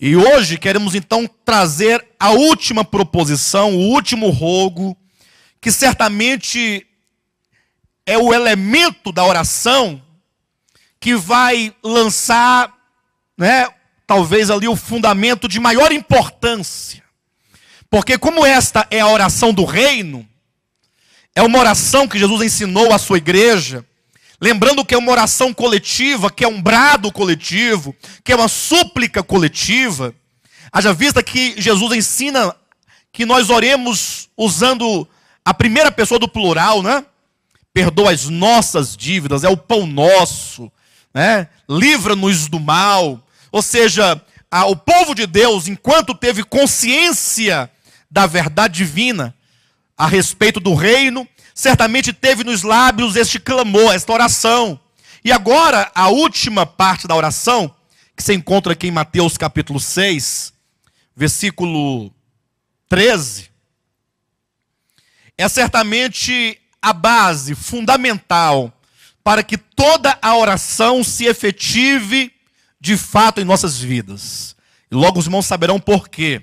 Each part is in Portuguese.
E hoje queremos então trazer a última proposição, o último rogo, que certamente é o elemento da oração que vai lançar, né, talvez ali o fundamento de maior importância. Porque como esta é a oração do reino, é uma oração que Jesus ensinou à sua igreja, Lembrando que é uma oração coletiva, que é um brado coletivo, que é uma súplica coletiva. Haja vista que Jesus ensina que nós oremos usando a primeira pessoa do plural, né? Perdoa as nossas dívidas, é o pão nosso, né? Livra-nos do mal. Ou seja, a, o povo de Deus, enquanto teve consciência da verdade divina a respeito do reino, certamente teve nos lábios este clamor, esta oração. E agora, a última parte da oração, que se encontra aqui em Mateus capítulo 6, versículo 13, é certamente a base fundamental para que toda a oração se efetive de fato em nossas vidas. E logo os irmãos saberão por quê.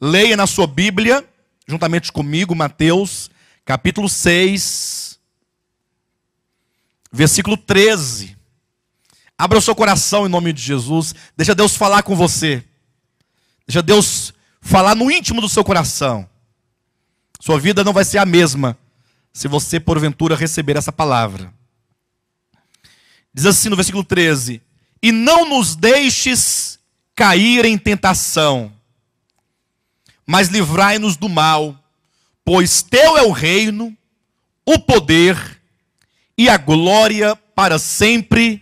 Leia na sua Bíblia, juntamente comigo, Mateus capítulo 6, versículo 13. Abra o seu coração em nome de Jesus. Deixa Deus falar com você. Deixa Deus falar no íntimo do seu coração. Sua vida não vai ser a mesma se você, porventura, receber essa palavra. Diz assim no versículo 13: E não nos deixes cair em tentação, mas livrai-nos do mal, pois teu é o reino, o poder e a glória para sempre.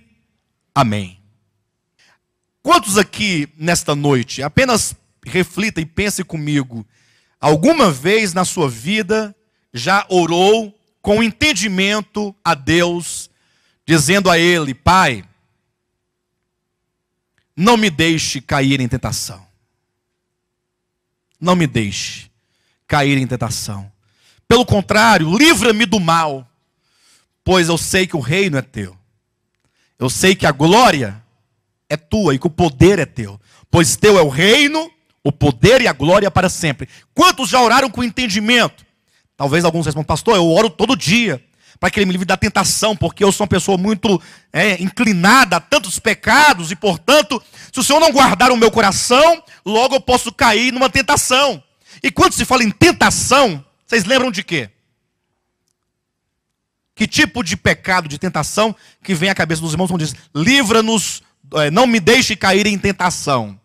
Amém. Quantos aqui nesta noite, apenas reflita e pense comigo, alguma vez na sua vida já orou com entendimento a Deus, dizendo a Ele: Pai, não me deixe cair em tentação. Não me deixe cair em tentação. Pelo contrário, livra-me do mal, pois eu sei que o reino é teu. Eu sei que a glória é tua e que o poder é teu, pois teu é o reino, o poder e a glória para sempre. Quantos já oraram com entendimento? Talvez alguns respondam, pastor, eu oro todo dia para que ele me livre da tentação, porque eu sou uma pessoa muito é, inclinada a tantos pecados e, portanto, se o Senhor não guardar o meu coração, logo eu posso cair numa tentação. E quando se fala em tentação, vocês lembram de quê? Que tipo de pecado, de tentação que vem à cabeça dos irmãos quando diz: livra-nos, eh, não me deixe cair em tentação?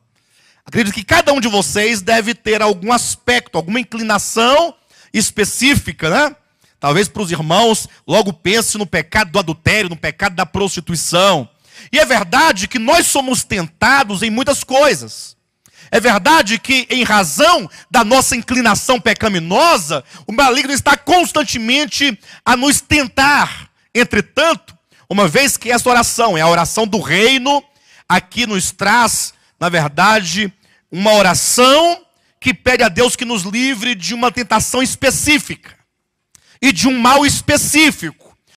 Acredito que cada um de vocês deve ter algum aspecto, alguma inclinação específica, né? Talvez para os irmãos, logo pense no pecado do adultério, no pecado da prostituição. E é verdade que nós somos tentados em muitas coisas. É verdade que, em razão da nossa inclinação pecaminosa, o maligno está constantemente a nos tentar. Entretanto, uma vez que essa oração é a oração do reino, aqui nos traz, na verdade, uma oração que pede a Deus que nos livre de uma tentação específica e de um mal específico.